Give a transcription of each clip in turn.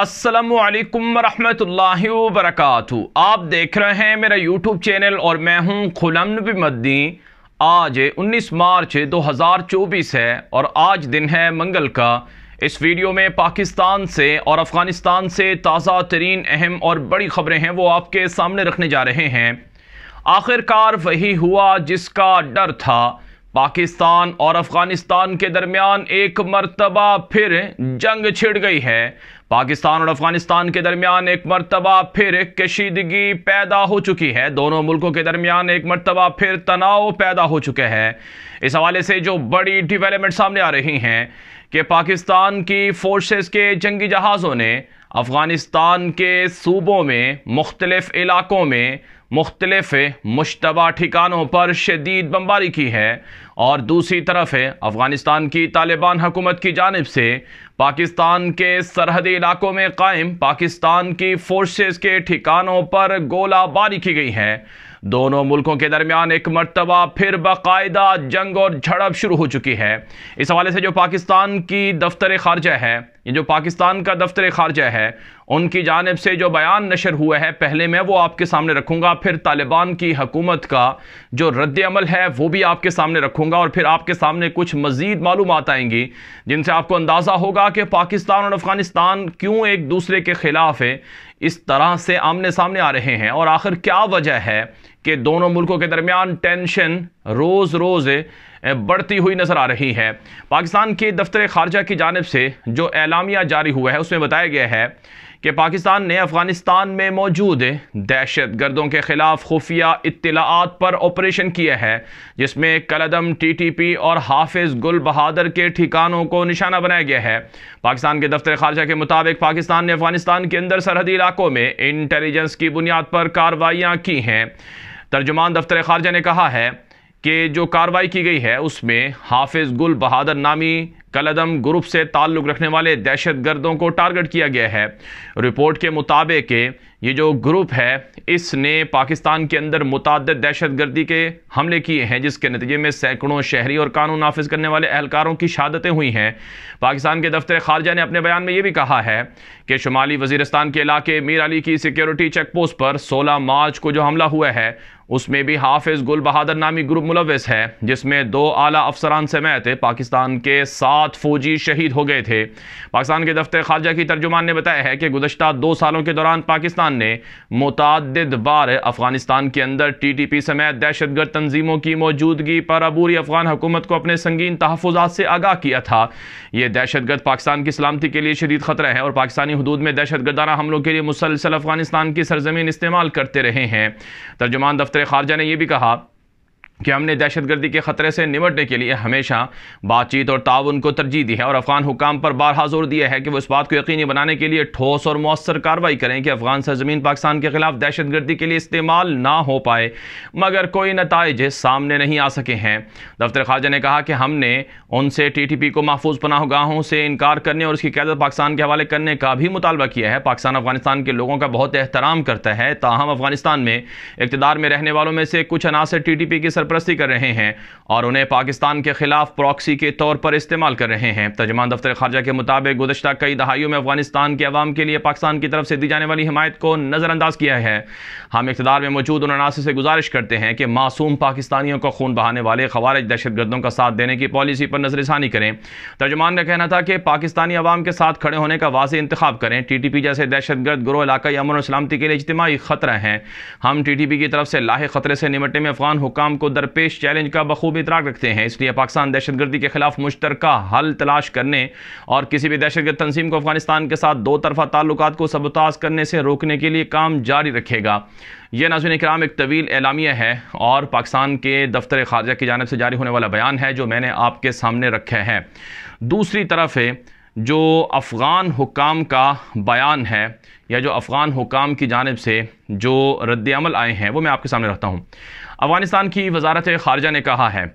असलकम वरहमतुल्लाहि वरक आप देख रहे हैं मेरा यूट्यूब चैनल और मैं हूं खुलम नबी मद्दी आज 19 मार्च 2024 है और आज दिन है मंगल का इस वीडियो में पाकिस्तान से और अफ़गानिस्तान से ताज़ा तरीन अहम और बड़ी ख़बरें हैं वो आपके सामने रखने जा रहे हैं आखिरकार वही हुआ जिसका डर था पाकिस्तान और अफ़गानिस्तान के दरमियान एक मरतबा फिर जंग छिड़ गई है पाकिस्तान और अफगानिस्तान के दरमियान एक मरतबा फिर कशीदगी पैदा हो चुकी है दोनों मुल्कों के दरमियान एक मरतबा फिर तनाव पैदा हो चुके हैं इस हवाले से जो बड़ी डिवेलपमेंट सामने आ रही हैं कि पाकिस्तान की फोर्सेस के जंगी जहाज़ों ने अफ़गानिस्तान के सूबों में मुख्तलफ़ इलाकों में मुख्तलफ़ मुशतबा ठिकानों पर शदीद बम्बारी की है और दूसरी तरफ है अफ़गानिस्तान की तालिबान हुकूमत की जानब से पाकिस्तान के सरहदी इलाकों में कायम पाकिस्तान की फोर्सेस के ठिकानों पर गोलाबारी की गई है दोनों मुल्कों के दरमियान एक मरतबा फिर बाकायदा जंग और झड़प शुरू हो चुकी है इस हवाले से जो पाकिस्तान की दफ्तर खारजा है ये जो पाकिस्तान का दफ्तर खारजा है उनकी जानब से जो बयान नशर हुआ है पहले मैं वो आपके सामने रखूँगा फिर तालिबान की हकूमत का जो रद्द अमल है वो भी आपके सामने रखूँगा और फिर आपके सामने कुछ मज़ीद मालूम आएंगी जिनसे आपको अंदाज़ा होगा कि पाकिस्तान और अफ़गानिस्तान क्यों एक दूसरे के ख़िलाफ़ है इस तरह से आमने सामने आ रहे हैं और आखिर क्या वजह है कि दोनों मुल्कों के दरमियान टेंशन रोज़ रोज़ बढ़ती हुई नज़र आ रही है पाकिस्तान के दफ्तर खारजा की जानब से जो एलामिया जारी हुआ है उसमें बताया गया है कि पाकिस्तान ने अफ़गानिस्तान में मौजूद दहशत गर्दों के ख़िलाफ़ खुफिया इतलात पर ऑपरेशन किया है जिसमें कलदम टी टी पी और हाफिज गुल बहादुर के ठिकानों को निशाना बनाया गया है पाकिस्तान के दफ्तर खारजा के मुताबिक पाकिस्तान ने अफ़गानिस्तान के अंदर सरहदी इलाकों में इंटेलिजेंस की बुनियाद पर कार्रवाइयाँ की हैं तर्जुमान दफ्तर खारजा ने कहा है कि जो कार्रवाई की गई है उसमें हाफिज गुल बहादुर नामी कलदम ग्रुप से ताल्लुक़ रखने वाले दहशत गर्दों को टारगेट किया गया है रिपोर्ट के मुताबिक ये जो ग्रुप है इसने पाकिस्तान के अंदर मुतद दहशत गर्दी के हमले किए हैं जिसके नतीजे में सैकड़ों शहरी और कानून नाफिज करने वाले एहलकारों की शहादतें हुई हैं पाकिस्तान के दफ्तर खारजा ने अपने बयान में ये भी कहा है कि शुमाली वजीरस्तान के इलाके मीर अली की सिक्योरिटी चेक पोस्ट पर सोलह मार्च को जो हमला हुआ है उसमें भी हाफिज गुल बहादुर नामी ग्रुप मुलवस है जिसमें दो आला अफसरान समेत पाकिस्तान के सात फौजी शहीद हो गए थे पाकिस्तान के दफ्तर खारजा की तर्जुमान ने बताया है कि गुजशत दो सालों के दौरान पाकिस्तान पाकिस्तान ने मुतद बार अफगानिस्तान के अंदर टी टी पी समेत दहशत गर्द तनजीमों की मौजूदगी पर अबूरी अफगान हुकूमत को अपने संगीन तहफात से आगाह किया था ये दहशत गर्द पाकिस्तान की सलामती के लिए शदीद खतरा है और पाकिस्तानी हदूद में दहशत गर्दाना हमलों के लिए मुसलसल अफगानिस्तान की सरजमीन इस्तेमाल करते रहे हैं तर्जुमान दफ्तर खारजा ने यह भी कहा कि हमने दहशतगर्दी के ख़तरे से निमटने के लिए हमेशा बातचीत और ताउन को तरजीह दी है और अफगान हुकाम पर बारहा जोर दिया है कि वो इस बात को यकीनी बनाने के लिए ठोस और मौसर कार्रवाई करें कि अफगान सरजमीन पाकिस्तान के खिलाफ दहशतगर्दी के लिए इस्तेमाल ना हो पाए मगर कोई नतज सामने नहीं आ सके हैं दफ्तर ख्वाजा ने कहा कि हमने उनसे टी टी पी को महफूज पनाहगाहों से इनकार करने और उसकी क्यादत पाकिस्तान के हवाले करने का भी मुतालबा किया है पाकिस्तान अफगानिस्तान के लोगों का बहुत एहतराम करता है ताहम अफगानिस्तान में इकतदार में रहने वालों में से कुछ अनासर टी टी पी की सर सरपरस्ती कर रहे हैं और उन्हें पाकिस्तान के खिलाफ प्रॉक्सी के तौर पर इस्तेमाल कर रहे हैं तर्जमान दफ्तर खारजा के मुताबिक गुजशत कई दहाइयों में अफगानिस्तान के अवाम के लिए पाकिस्तान की तरफ से दी जाने वाली हमायत को नज़रअंदाज किया है हम इकतदार में मौजूद उन अनासर से गुजारिश करते हैं कि मासूम पाकिस्तानियों को खून बहाने वाले खवारज दहशतगर्दों का साथ देने की पॉलिसी पर नजरसानी करें तर्जमान का कहना था कि पाकिस्तानी अवाम के साथ खड़े होने का वाज इंतखब करें टी टी पी जैसे दहशतगर्द ग्रोह इलाकाई अमन और सलामती के लिए इजमाही खतरा हैं हम टी टी पी की तरफ से लाहे खतरे से निपटने में अफगान हुकाम को दरपेश चैलेंज का बखूबी इतराक रखते हैं इसलिए पाकिस्तान दहशतगर्दी के खिलाफ मुश्तर हल तलाश करने और किसी भी दहशतगर्द तंजीम को अफगानिस्तान के साथ दो तरफा ताल्लुक को सबताज करने से रोकने के लिए काम जारी रखेगा यह नाजिन कराम एक तवील एलामिया है और पाकिस्तान के दफ्तर खारजा की जानब से जारी होने वाला बयान है जो मैंने आपके सामने रखे हैं दूसरी तरफ है जो अफ़गान हुकाम का बयान है या जो अफ़गान हुकाम की जानब से जो रद्दमल आए हैं वो मैं आपके सामने रखता हूँ अफ़गानिस्तान की वजारत ख़ारजा ने कहा है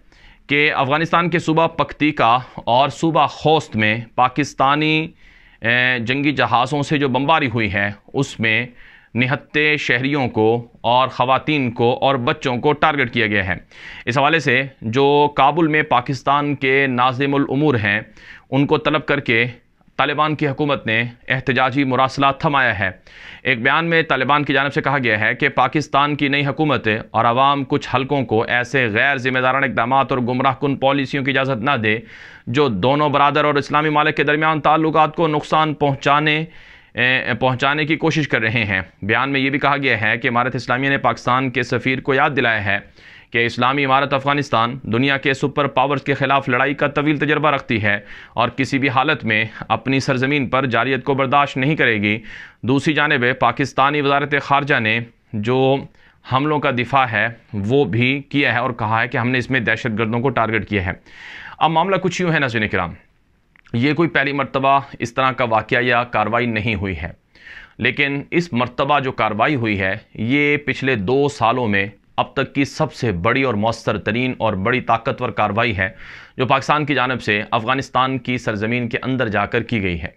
कि अफ़गानिस्तान के सूबा पख्तीका और सूबा खोस्त में पाकिस्तानी जंगी जहाज़ों से जो बम्बारी हुई है उसमें निहत्ते शहरीों को और ख़वान को और बच्चों को टारगेट किया गया है इस हवाले से जो काबुल में पाकिस्तान के नाजिमूमूर हैं उनको तलब करके तालिबान की हकूमत ने एहतजाजी मुरासला थमाया है एक बयान में तालिबान की जानब से कहा गया है कि पाकिस्तान की नई हकूमत और आवाम कुछ हलकों को ऐसे गैर जिम्मेदारान इकदाम और गुमराह कन पॉलिसियों की इजाज़त ना दे जो दोनों बरदर और इस्लामी मालिक के दरमियान ताल्लुक को नुकसान पहुँचाने पहुँचाने की कोशिश कर रहे हैं बयान में ये भी कहा गया है कि इमारत इस्लामिया ने पाकिस्तान के सफ़ीर को याद दिलाया है कि इस्लामी इमारत अफ़गानिस्तान दुनिया के सुपर पावर्स के ख़िलाफ़ लड़ाई का तवील तजर्बा रखती है और किसी भी हालत में अपनी सरजमीन पर जारियत को बर्दाश्त नहीं करेगी दूसरी जानब पाकिस्तानी वजारत खारजा ने जो हमलों का दिफा है वो भी किया है और कहा है कि हमने इसमें दहशत गर्दों को टारगेट किया है अब मामला कुछ यूँ है नाजिन कराम ये कोई पहली मरतबा इस तरह का वाक़ या कार्रवाई नहीं हुई है लेकिन इस मरतबा जो कार्रवाई हुई है ये पिछले दो सालों में अब तक की सबसे बड़ी और मौसर तरीन और बड़ी ताकतवर कार्रवाई है जो पाकिस्तान की जानब से अफ़गानिस्तान की सरजमीन के अंदर जाकर की गई है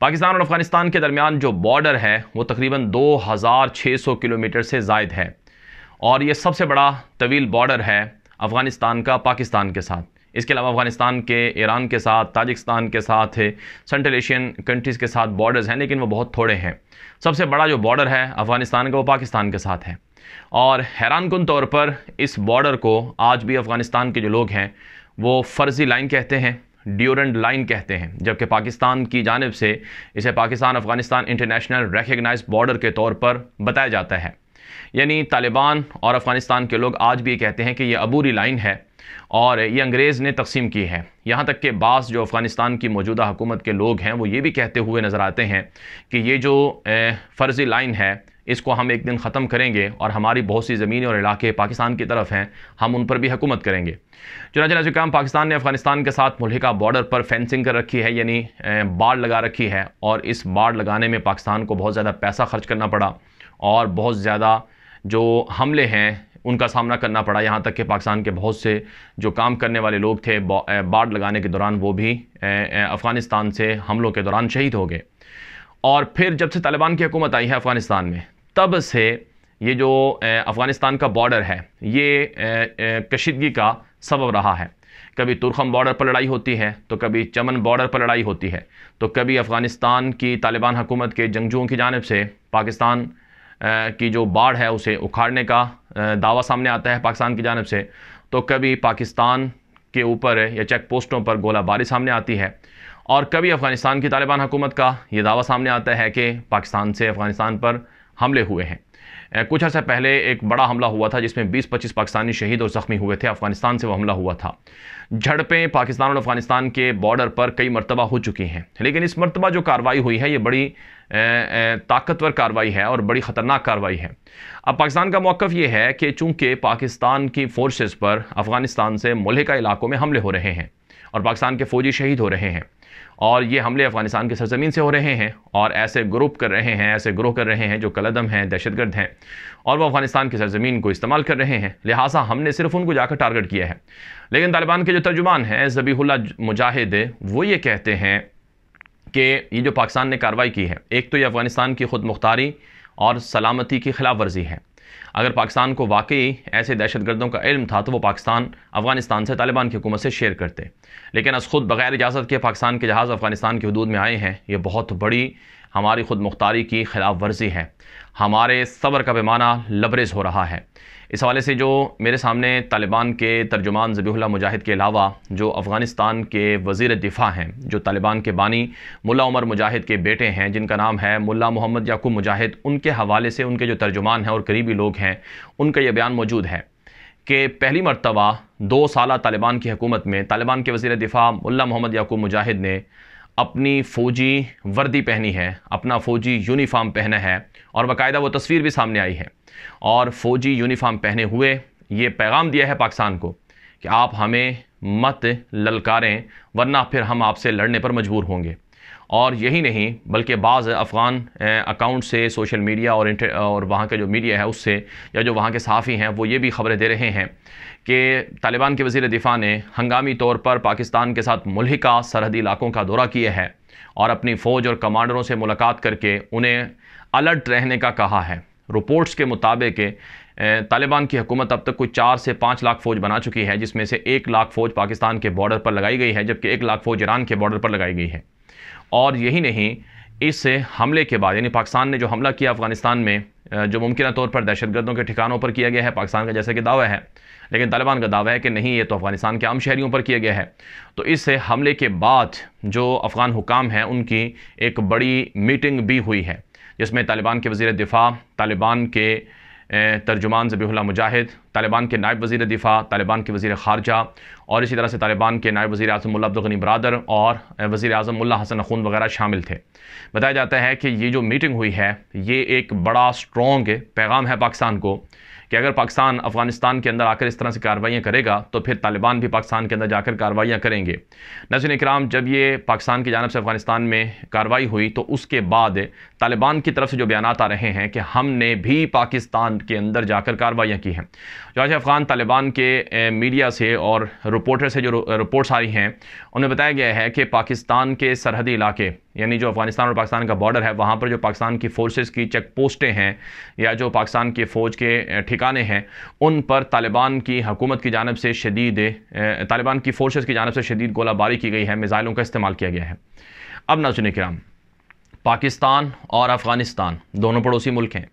पाकिस्तान और अफगानिस्तान के दरमियान जो बॉर्डर है वो तकरीबन 2600 किलोमीटर से जायद है और ये सबसे बड़ा तवील बॉर्डर है अफ़गानिस्तान का पाकिस्तान के साथ इसके अलावा अफगानिस्तान के ईरान के साथ ताजिकस्तान के साथ सेंट्रल एशियन कंट्रीज़ के साथ बॉर्डर्स हैं लेकिन वो बहुत थोड़े हैं सबसे बड़ा जो बॉर्डर है अफगानिस्तान का वो पाकिस्तान के साथ है और हैरान कन तौर पर इस बॉर्डर को आज भी अफ़गानिस्तान के जो लोग हैं वो फ़र्ज़ी लाइन कहते हैं ड्यूरेंट लाइन कहते हैं जबकि पाकिस्तान की जानब से इसे Pakistan Afghanistan international recognize border के तौर पर बताया जाता है यानी तालिबान और अफ़गानिस्तान के लोग आज भी ये कहते हैं कि यह अबूरी लाइन है और ये अंग्रेज़ ने तकसीम की है यहाँ तक के बास जो अफ़गानिस्तान की मौजूदा हुकूमत के लोग हैं वो ये भी कहते हुए नज़र आते हैं कि ये जो फ़र्ज़ी लाइन है इसको हम एक दिन ख़त्म करेंगे और हमारी बहुत सी ज़मीनें और इलाके पाकिस्तान की तरफ हैं हम उन पर भी हुकूमत करेंगे चुनाच नाजुकाम पाकिस्तान ने अफगानिस्तान के साथ मुल्का बॉर्डर पर फेंसिंग कर रखी है यानी बाढ़ लगा रखी है और इस बाढ़ लगाने में पाकिस्तान को बहुत ज़्यादा पैसा खर्च करना पड़ा और बहुत ज़्यादा जो हमले हैं उनका सामना करना पड़ा यहाँ तक कि पाकिस्तान के बहुत से जो काम करने वाले लोग थे बाढ़ लगाने के दौरान वो भी अफ़गानिस्तान से हमलों के दौरान शहीद हो गए और फिर जब से तालिबान की हुकूमत आई है अफ़गानिस्तान में तब से ये जो अफ़गानिस्तान का बॉर्डर है ये कशीदगी का सबब रहा है कभी तुरखम बॉर्डर पर लड़ाई होती है तो कभी चमन बॉर्डर पर लड़ाई होती है तो कभी अफ़गानिस्तान की तालिबान हुकूमत के जंगजुओं की जानब से पाकिस्तान की जो बाढ़ है उसे उखाड़ने का दावा सामने आता है पाकिस्तान की जानब से तो कभी पाकिस्तान के ऊपर या चेक पोस्टों पर गोलाबारी सामने आती है और कभी अफ़गानिस्तान की तालिबान हुकूमत का ये दावा सामने आता है कि पाकिस्तान से अफ़गानिस्तान पर हमले हुए हैं कुछ अर्से पहले एक बड़ा हमला हुआ था जिसमें 20-25 पाकिस्तानी शहीद और ज़ख्मी हुए थे अफ़गानिस्तान से वह हमला हुआ था झड़पें पाकिस्तान और अफ़गानिस्तान के बॉर्डर पर कई मरतबा हो चुकी हैं लेकिन इस मरतबा जो कार्रवाई हुई है ये बड़ी ताकतवर कार्रवाई है और बड़ी ख़तरनाक कार्रवाई है अब पाकिस्तान का मौक़ ये है कि चूँकि पाकिस्तान की फोर्सेज़ पर अफ़गानिस्तान से मुलहका इलाकों में हमले हो रहे हैं और पाकिस्तान के फ़ौजी शहीद हो रहे हैं और ये हमले अफगानिस्तान के सरजमीन से हो रहे हैं और ऐसे ग्रुप कर रहे हैं ऐसे ग्रोह कर रहे हैं जो कलदम हैं दहशतगर्द हैं और वो अफगानिस्तान की सरजमीन को इस्तेमाल कर रहे हैं लिहाजा हमने सिर्फ उनको जाकर टारगेट किया है लेकिन तालिबान के जो तर्जुमान हैं जबीहुल्ला मुजाहिद वो ये कहते हैं कि ये जो पाकिस्तान ने कार्रवाई की है एक तो ये अफगानिस्तान की खुद मुख्तारी और सलामती की खिलाफ वर्जी है अगर पाकिस्तान को वाकई ऐसे दहशत गर्दों का इल्म था तो वो पाकिस्तान अफगानिस्तान से तालिबान की हुकूमत से शेयर करते लेकिन अस खुद बगैर इजाज़त के पाकिस्तान के जहाज़ अफगानिस्तान की हदूद में आए हैं ये बहुत बड़ी हमारी खुद मुख्तारी की खिलाफ वर्जी है हमारे सब्र का पैमाना लबरेज हो रहा है इस हवाले से जो मेरे सामने तालिबान के तर्जुमान ज़बीहुल्ला मुजाहिद के अलावा जो अफ़गानिस्तान के वज़ी दिफ़ा हैं जो तालिबान के बानी मुला उमर मुजाहिद के बेटे हैं जिनका नाम है मुला मोहम्मद याकूब मुजाहिद उनके हवाले से उनके जो तर्जुमान हैं और करीबी लोग हैं उनका यह बयान मौजूद है कि पहली मरतबा दो साल तालिबान की हकूमत में तालिबान के वज़ी दिफ़ा मुला मोहम्मद याकूब मुजाहिद ने अपनी फ़ौजी वर्दी पहनी है अपना फ़ौजी यूनिफाम पहना है और बाकायदा वो तस्वीर भी सामने आई है और फ़ौजी यूनिफाम पहने हुए ये पैगाम दिया है पाकिस्तान को कि आप हमें मत ललकारें वरना फिर हम आपसे लड़ने पर मजबूर होंगे और यही नहीं बल्कि बाज़ अफ़गान अकाउंट से सोशल मीडिया और और वहाँ का जो मीडिया है उससे या जो वहाँ के सहाफ़ी हैं वो ये भी खबरें दे रहे हैं कि तालिबान के वजीर दिफा ने हंगामी तौर पर पाकिस्तान के साथ मुलिका सरहदी इलाकों का दौरा किया है और अपनी फ़ौज और कमांडरों से मुलाकात करके उन्हें अलर्ट रहने का कहा है रिपोर्ट्स के मुताबिक तालिबान की हुकूमत अब तक कुछ चार से पाँच लाख फ़ौज बना चुकी है जिसमें से एक लाख फ़ौज पाकिस्तान के बॉर्डर पर लगाई गई है जबकि एक लाख फ़ौज ईरान के बॉर्डर पर लगाई गई है और यही नहीं इस हमले के बाद यानी पाकिस्तान ने जो हमला किया अफगानिस्तान में जो मुमकिन तौर पर दहशतगर्दों के ठिकानों पर किया गया है पाकिस्तान का जैसे कि दावा है लेकिन तालिबान का दावा है कि नहीं ये तो अफगानिस्तान के आम शहरीों पर किया गया है तो इससे हमले के बाद जो अफ़गान हुकाम हैं उनकी एक बड़ी मीटिंग भी हुई है जिसमें तालिबान के वजीर दिफा तालिबान के तर्जुमान जबीला मुजाहिद तालिबान के नायब वजी दिफा तालिबान के वजीर खारजा और इसी तरह से तालिबान के नायब वजी अजम बरदर और वजी अजम हसन खून वगैरह शामिल थे बताया जाता है कि ये जो मीटिंग हुई है ये एक बड़ा स्ट्रॉन्ग पैगाम है पाकिस्तान को कि अगर पाकिस्तान अफगानिस्तान के अंदर आकर इस तरह से कार्रवाइयाँ करेगा तो फिर तालिबान भी पाकिस्तान के अंदर जाकर कार्रवाइयाँ करेंगे नजर इक्राम जब ये पाकिस्तान की जानब से अफगानिस्तान में कार्रवाई हुई तो उसके बाद तालिबान की तरफ से जो बयान आ रहे हैं कि हमने भी पाकिस्तान के अंदर जाकर कार्रवाइयाँ की हैं जॉर्ज अफगान तालिबान के मीडिया से और रिपोर्टर से जो रिपोर्ट्स आई हैं उन्हें बताया गया है कि पाकिस्तान के सरहदी इलाके यानी जो अफगानिस्तान और पाकिस्तान का बॉर्डर है वहाँ पर जो पाकिस्तान की फोर्सेस की चेक पोस्टें हैं या जो पाकिस्तान की फ़ौज के ठिकाने हैं उन पर तालिबान की हकूमत की जानब से शदीद तालिबान की फोर्सेस की जानब से शदीद गोलाबारी की गई है मिज़ाइलों का इस्तेमाल किया गया है अब ना सुने कराम पाकिस्तान और अफ़गानिस्तान दोनों पड़ोसी मुल्क हैं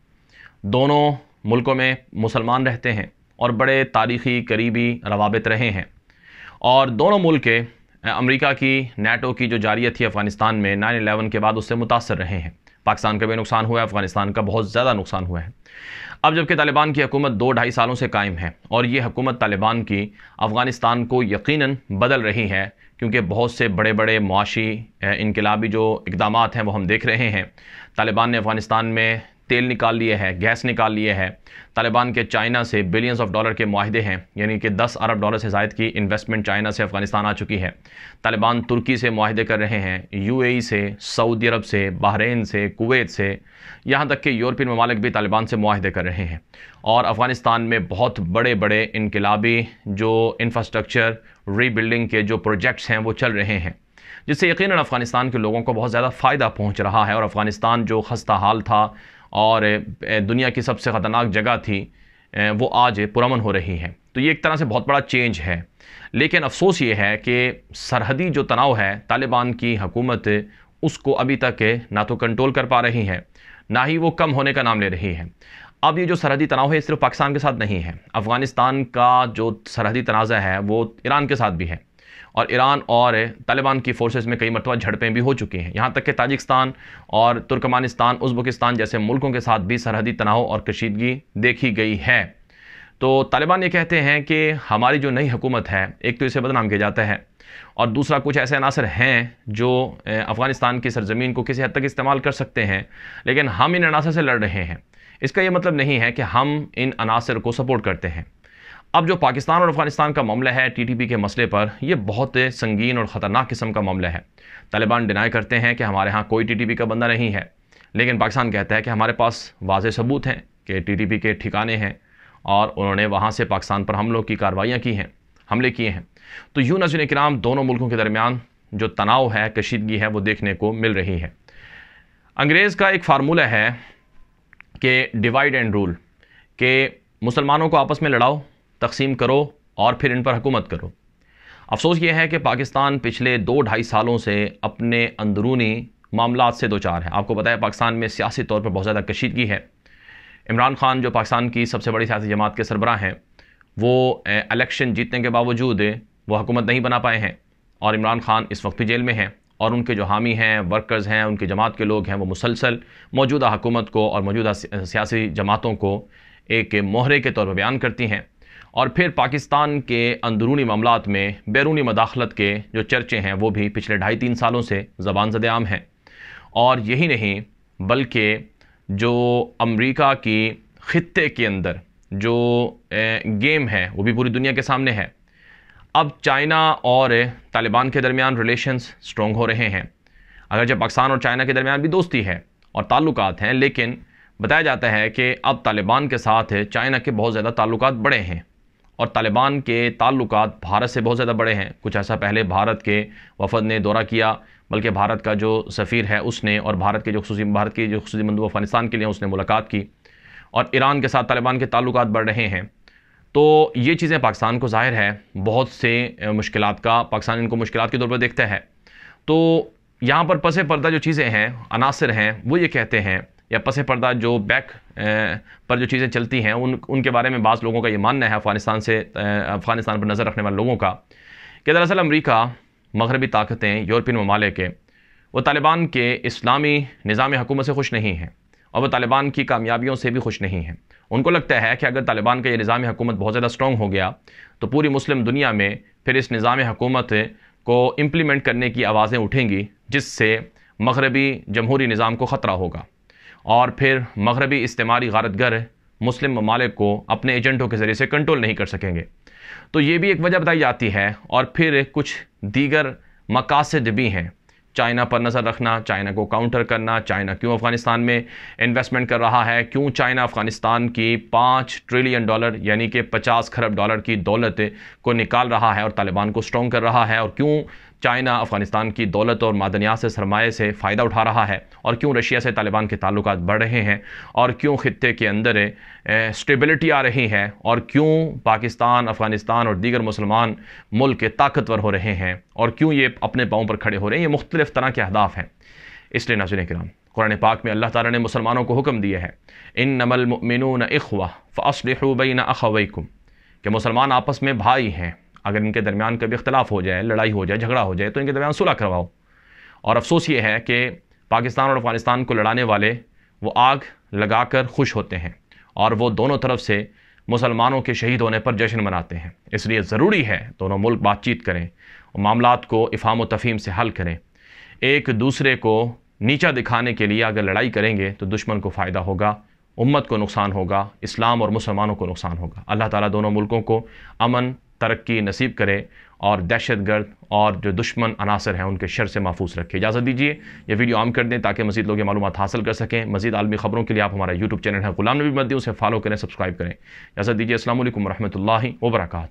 दोनों मुल्कों में मुसलमान रहते हैं और बड़े तारीख़ी करीबी रवाबित रहे हैं और दोनों मुल्क अमरीका अमेरिका की नेटो की जो जारियत थी अफ़गानिस्तान में नाइन अलेवन के बाद उससे मुतासर रहे हैं पाकिस्तान का भी नुकसान हुआ है अफ़गानिस्तान का बहुत ज़्यादा नुकसान हुआ है अब जबकि तालिबान की हकूमत दो ढाई सालों से कायम है और ये हकूमत तालिबान की अफ़गानिस्तान को यकीनन बदल रही है क्योंकि बहुत से बड़े बड़े मुआशी इनकलाबी जो इकदाम हैं वो हम देख रहे हैं तालिबान ने अफ़गानिस्तान में तेल निकाल लिए हैं गैस निकाल लिए हैं तालिबान के चाइना से बिलियंस ऑफ डॉलर के माहदे हैं यानी कि 10 अरब डॉलर से जायद की इन्वेस्टमेंट चाइना से अफगानिस्तान आ चुकी है तालिबान तुर्की से माहदे कर रहे हैं यूएई e से सऊदी अरब से बहरीन से कुवैत से यहाँ तक कि यूरोपियन ममालिक भी तालिबान से माहदे कर रहे हैं और अफ़गानिस्तान में बहुत बड़े बड़े इनकलाबी जो इंफ्रास्ट्रक्चर रीबिल्डिंग के जो प्रोजेक्ट्स हैं वो चल रहे हैं जिससे यकीन अफ़गानिस्तान के लोगों को बहुत ज़्यादा फ़ायदा पहुँच रहा है और अफ़गानिस्तान जो खस्ता हाल था और दुनिया की सबसे ख़तरनाक जगह थी वो आज पुरमन हो रही है तो ये एक तरह से बहुत बड़ा चेंज है लेकिन अफसोस ये है कि सरहदी जो तनाव है तालिबान की हकूमत उसको अभी तक ना तो कंट्रोल कर पा रही है ना ही वो कम होने का नाम ले रही है अब ये जो सरहदी तनाव है सिर्फ पाकिस्तान के साथ नहीं है अफ़गानिस्तान का जो सरहदी तनाज़ा है वो ईरान के साथ भी है और ईरान और तालिबान की फोर्सेस में कई मरतबा झड़पें भी हो चुकी हैं यहाँ तक कि ताजिकस्तान और तुर्कमानिस्तान उज्बकिस्तान जैसे मुल्कों के साथ भी सरहदी तनाव और कशीदगी देखी गई है तो तालिबान ये कहते हैं कि हमारी जो नई हुकूमत है एक तो इसे बदनाम किया जाता है और दूसरा कुछ ऐसे अनासर हैं जो अफ़गानिस्तान की सरजमीन को किसी हद तक इस्तेमाल कर सकते हैं लेकिन हम इन अनासर से लड़ रहे हैं इसका यह मतलब नहीं है कि हम इन अनासर को सपोर्ट करते हैं अब जो पाकिस्तान और अफगानिस्तान का मामला है टीटीपी के मसले पर यह बहुत संगीन और ख़तरनाक किस्म का मामला है तालिबान डिनाई करते हैं कि हमारे यहाँ कोई टीटीपी का बंदा नहीं है लेकिन पाकिस्तान कहता है कि हमारे पास वाज सबूत हैं कि टीटीपी के ठिकाने हैं और उन्होंने वहाँ से पाकिस्तान पर हमलों की कार्रवाइयाँ की हैं हमले किए हैं तो यूँ नजर कराम दोनों मुल्कों के दरमियान जो तनाव है कशीदगी है वो देखने को मिल रही है अंग्रेज़ का एक फार्मूला है कि डिवाइड एंड रूल के मुसलमानों को आपस में लड़ाओ तकसीम करो और फिर इन पर हुकूमत करो अफसोस ये है कि पाकिस्तान पिछले दो ढाई सालों से अपने अंदरूनी मामला से दो चार हैं आपको पता है पाकिस्तान में सियासी तौर पर बहुत ज़्यादा कशीदगी है इमरान खान जो पाकिस्तान की सबसे बड़ी सियासी जमात के सरबराह हैं वो इलेक्शन जीतने के बावजूद वो हकूमत नहीं बना पाए हैं और इमरान खान इस वक्त भी जेल में हैं और उनके जो हामी हैं वर्कर्स हैं उनकी जमात के लोग हैं वो मुसलसल मौजूदा हुकूमत को और मौजूदा सियासी जमातों को एक मोहरे के तौर पर बयान करती हैं और फिर पाकिस्तान के अंदरूनी मामला में बैरूनी मदाखलत के जो चर्चे हैं वो भी पिछले ढाई तीन सालों से ज़बान जद आम हैं और यही नहीं बल्कि जो अमरीका की ख़त्े के अंदर जो गेम है वो भी पूरी दुनिया के सामने है अब चाइना और तालिबान के दरमियान रिलेशंस स्ट्रॉन्ग हो रहे हैं अगर जब पाकिस्तान और चाइना के दरमियान भी दोस्ती है और ताल्लुक हैं लेकिन बताया जाता है कि अब तालिबान के साथ चाइना के बहुत ज़्यादा ताल्लुक बढ़े हैं और तालिबान के ताल्लुक भारत से बहुत ज़्यादा बड़े हैं कुछ ऐसा पहले भारत के वफद ने दौरा किया बल्कि भारत का जो सफ़ीर है उसने और भारत के जो खसूस भारत की जो खसूस मंदू अफ़गानिस्तान के लिए उसने मुलाकात की और ईरान के साथ तालिबान के ताल्लुक बढ़ रहे हैं तो ये चीज़ें पाकिस्तान को ज़ाहिर है बहुत से मुश्किल का पाकिस्तान इनको मुश्किल के तौर पर देखता है तो यहाँ पर पसे पर्दा जो चीज़ें हैं अनासर हैं वो ये कहते हैं या पसे पर्दा जो बैक पर जो चीज़ें चलती हैं उन उनके बारे में बाज़ लोगों का ये मानना है अफ़गानिस्तान से अफ़गानिस्तान पर नज़र रखने वाले लोगों का कि दरअसल अमरीका मगरबी ताकतें यूरोपियन ममालिक वो तालिबान के इस्लामी निज़ाम हकूमत से खुश नहीं हैं और वह तालिबान की कामयाबियों से भी खुश नहीं हैं उनको लगता है कि अगर तालिबान का ये निज़ाम हकूमत बहुत ज़्यादा स्ट्रॉग हो गया तो पूरी मुस्लिम दुनिया में फिर इस निज़ाम हकूमत को इम्प्लीमेंट करने की आवाज़ें उठेंगी जिससे मगरबी जमहूरी निज़ाम को ख़तरा होगा और फिर मगरबी इस्तेमारी गारतगर मुस्लिम ममालिक को अपने एजेंटों के ज़रिए से कंट्रोल नहीं कर सकेंगे तो ये भी एक वजह बताई जाती है और फिर कुछ दीगर मकासद भी हैं चाइना पर नज़र रखना चाइना को काउंटर करना चाइना क्यों अफ़गानिस्तान में इन्वेस्टमेंट कर रहा है क्यों चाइना अफ़गानिस्तान की पाँच ट्रिलियन डॉलर यानी कि पचास खरब डॉलर की दौलत को निकाल रहा है और तालिबान को स्ट्रॉन्ग कर रहा है और क्यों चाइना अफगानिस्तान की दौलत और मादनियात से सरमाए से फ़ायदा उठा रहा है और क्यों रशिया से तालिबान के ताल्लुक बढ़ रहे हैं और क्यों खत्े के अंदर स्टेबिलिटी आ रही है और क्यों पाकिस्तान अफगानिस्तान और दीगर मुसलमान मुल्क ताकतवर हो रहे हैं और क्यों ये अपने पाँव पर खड़े हो रहे हैं ये मुख्तलिफ़ तरह के अहदाफ हैं इसलिए नजर कराम कुरान पाक में अल्लाह ताला ने मुसलमानों को हुक्म दिया है इन नमल न इखवा न अखवैकुम के मुसलमान आपस में भाई हैं अगर इनके दरमियान कभी इख्तलाफ हो जाए लड़ाई हो जाए झगड़ा हो जाए तो इनके दरमियान सुलह करवाओ और अफसोस ये है कि पाकिस्तान और अफगानिस्तान को लड़ाने वाले वो आग लगाकर खुश होते हैं और वो दोनों तरफ से मुसलमानों के शहीद होने पर जश्न मनाते हैं इसलिए ज़रूरी है दोनों मुल्क बातचीत करें और मामला को इफ़ाम तफ़ीम से हल करें एक दूसरे को नीचा दिखाने के लिए अगर लड़ाई करेंगे तो दुश्मन को फ़ायदा होगा उम्मत को नुकसान होगा इस्लाम और मुसलमानों को नुकसान होगा अल्लाह ताला दोनों मुल्कों को अमन तरक्की नसीब करें और दहशत गर्द और जो दुश्मन अनासर हैं उनके शर से महफूज रखें इजाज़त दीजिए यह वीडियो आम कर दें ताकि मजीद लोग मालूम हासिल कर सकें मजीद आलमी खबरों के लिए आप हमारा यूट्यूब चैनल है गुलाम नबी मदी उसे फॉलो करें सब्सक्राइब करें इजाज़त दीजिए असल वरहमल वर्का